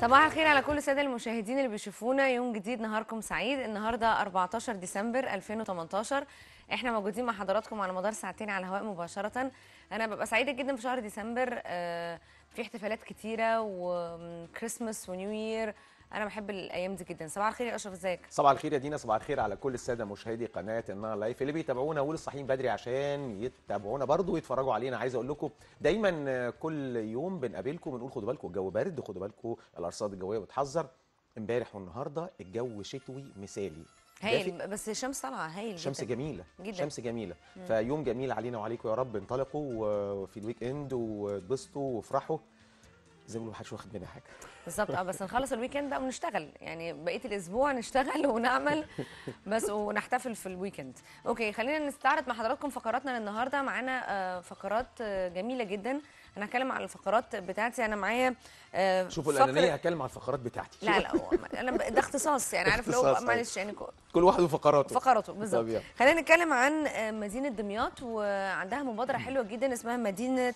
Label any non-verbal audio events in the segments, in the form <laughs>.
صباح الخير على كل الساده المشاهدين اللي بيشوفونا يوم جديد نهاركم سعيد النهارده 14 ديسمبر 2018 احنا موجودين مع حضراتكم على مدار ساعتين على الهواء مباشره انا ببقى سعيده جدا في شهر ديسمبر آه، في احتفالات كتيره وكريسماس ونيو يير انا بحب الايام دي جدا صباح الخير يا اشرف ازيك صباح الخير يا دينا صباح الخير على كل الساده مشاهدي قناه النهار لايف اللي بيتابعونا واللي صاحيين بدري عشان يتابعونا برضه ويتفرجوا علينا عايز اقول لكم دايما كل يوم بنقابلكم بنقول خدوا بالكم الجو بارد خدوا بالكم الارصاد الجويه بتحذر امبارح والنهارده الجو شتوي مثالي هايل بس الشمس طالعه هايل شمس جدا. جميله جدا شمس جميله فيوم جميل علينا وعليكم يا رب انطلقوا آه، في الويك اند واتبسطوا وافرحوا زي ما بيقولوا محدش واخد منها حاجه بالظبط اه بس نخلص الويكند بقى ونشتغل يعني بقيه الاسبوع نشتغل <laughs> ونعمل بس ونحتفل في الويكند اوكي خلينا نستعرض مع حضراتكم فقراتنا للنهارده معانا آه، فقرات آه، جميله جدا انا هتكلم على الفقرات بتاعتي انا معايا آه، شوفوا فقر... الانانيه هتكلم على الفقرات بتاعتي لا لا انا ده اختصاص يعني عارف لو معلش طيب. يعني كل واحد وفقراته فقراته بالظبط خلينا نتكلم عن مدينه دمياط وعندها مبادره <clears throat> حلوه جدا اسمها مدينه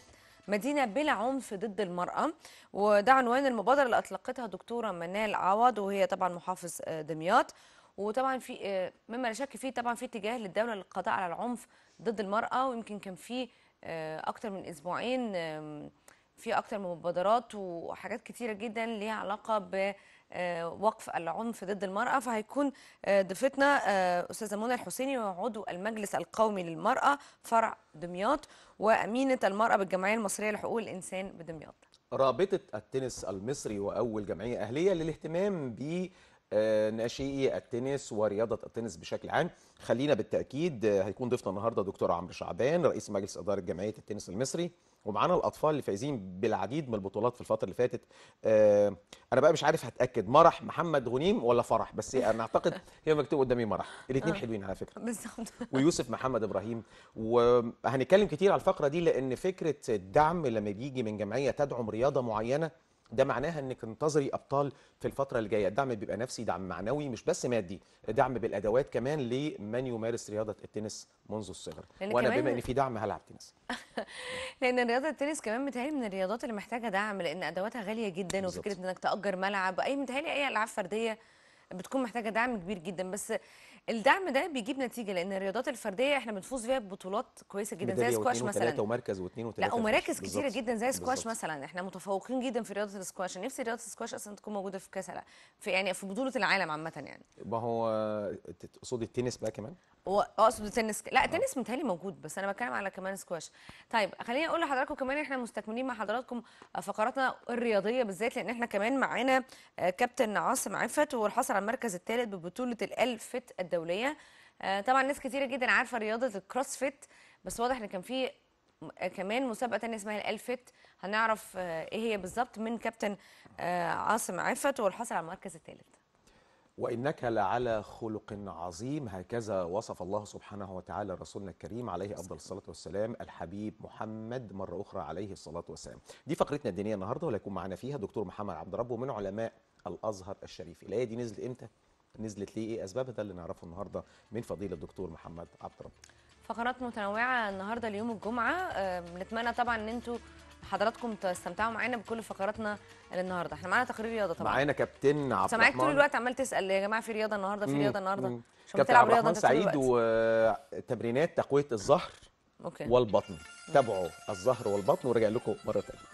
مدينة بلا عنف ضد المرأة وده عنوان المبادرة اللي أطلقتها دكتورة منال عوض وهي طبعا محافظ آه، دمياط وطبعا في آه، مما لا شك فيه طبعا في اتجاه للدولة للقضاء على العنف ضد المرأة ويمكن كان في آه، أكتر من أسبوعين في اكتر من مبادرات وحاجات كتيره جدا ليها علاقه ب آه، وقف العنف ضد المرأة فهيكون آه، ضيفتنا آه، أستاذة منى الحسيني وعضو المجلس القومي للمرأة فرع دمياط وأمينة المرأة بالجمعية المصرية لحقوق الإنسان بدمياط رابطة التنس المصري وأول جمعية أهلية للاهتمام ب آه، ناشئي التنس ورياضه التنس بشكل عام خلينا بالتاكيد آه، هيكون ضيفنا النهارده دكتور عمرو شعبان رئيس مجلس اداره جمعيه التنس المصري ومعانا الاطفال اللي فايزين بالعديد من البطولات في الفتره اللي فاتت آه، انا بقى مش عارف هتاكد مرح محمد غنيم ولا فرح بس انا اعتقد هي مكتوب قدامي مرح الاثنين حلوين على فكره <laughs> بالظبط ويوسف محمد ابراهيم وهنتكلم كتير على الفقره دي لان فكره الدعم لما بيجي من جمعيه تدعم رياضه معينه ده معناها انك انتظري ابطال في الفتره الجايه الدعم بيبقى نفسي دعم معنوي مش بس مادي دعم بالادوات كمان لمن يمارس رياضه التنس منذ الصغر وانا بما ان في دعم هلعب تنس <laughs> لان رياضه التنس كمان متهيألي من الرياضات اللي محتاجه دعم لان ادواتها غاليه جدا بالزبط. وفكره انك تاجر ملعب اي متهيألي اي العاب فرديه بتكون محتاجه دعم كبير جدا بس الدعم ده بيجيب نتيجه لان الرياضات الفرديه احنا بنفوز فيها ببطولات كويسه جدا زي سكواش مثلا ومركز واثنين وثلاثه لا ومراكز كتيره جدا زي سكواش مثلا احنا متفوقين جدا في رياضه السكواش نفسي رياضه السكواش اصلا تكون موجوده في كاس في يعني في بطوله العالم عامه يعني ما هو تقصدي التنس بقى كمان اقصد التنس لا التنس متهيألي موجود بس انا بتكلم على كمان سكواش طيب خليني اقول لحضراتكم كمان احنا مستكملين مع حضراتكم فقراتنا الرياضيه بالذات لان احنا كمان معانا آه، كابتن عاصم عفت والحصل على المركز الثالث ببطوله الالفت الدوليه آه، طبعا ناس كتيره جدا عارفه رياضه الكروسفيت بس واضح ان كان في آه، كمان مسابقه تانية اسمها الالفيت هنعرف آه، ايه هي بالظبط من كابتن عاصم عفت والحاصل على المركز الثالث وإنك لعلى خلق عظيم هكذا وصف الله سبحانه وتعالى رسولنا الكريم عليه أفضل الصلاة والسلام الحبيب محمد مرة أخرى عليه الصلاة والسلام دي فقرتنا الدينية النهاردة ولا يكون معنا فيها دكتور محمد عبد ربه من علماء الأزهر الشريف الآية دي نزلت إمتى؟ نزلت ليه ايه اسبابها ده اللي نعرفه النهارده من فضيله الدكتور محمد عبد الرب فقرات متنوعه النهارده ليوم الجمعه بنتمنى طبعا ان انتوا حضراتكم تستمتعوا معانا بكل فقراتنا النهارده احنا معانا تقرير رياضه طبعا معانا كابتن عبد سامعاك طول الوقت عمال تسال يا جماعه في رياضه النهارده في رياضه النهارده عشان بتلعب رياضه سعيد وتمرينات تقويه الظهر اوكي والبطن تابعوا الظهر والبطن ورجع لكم مره ثانيه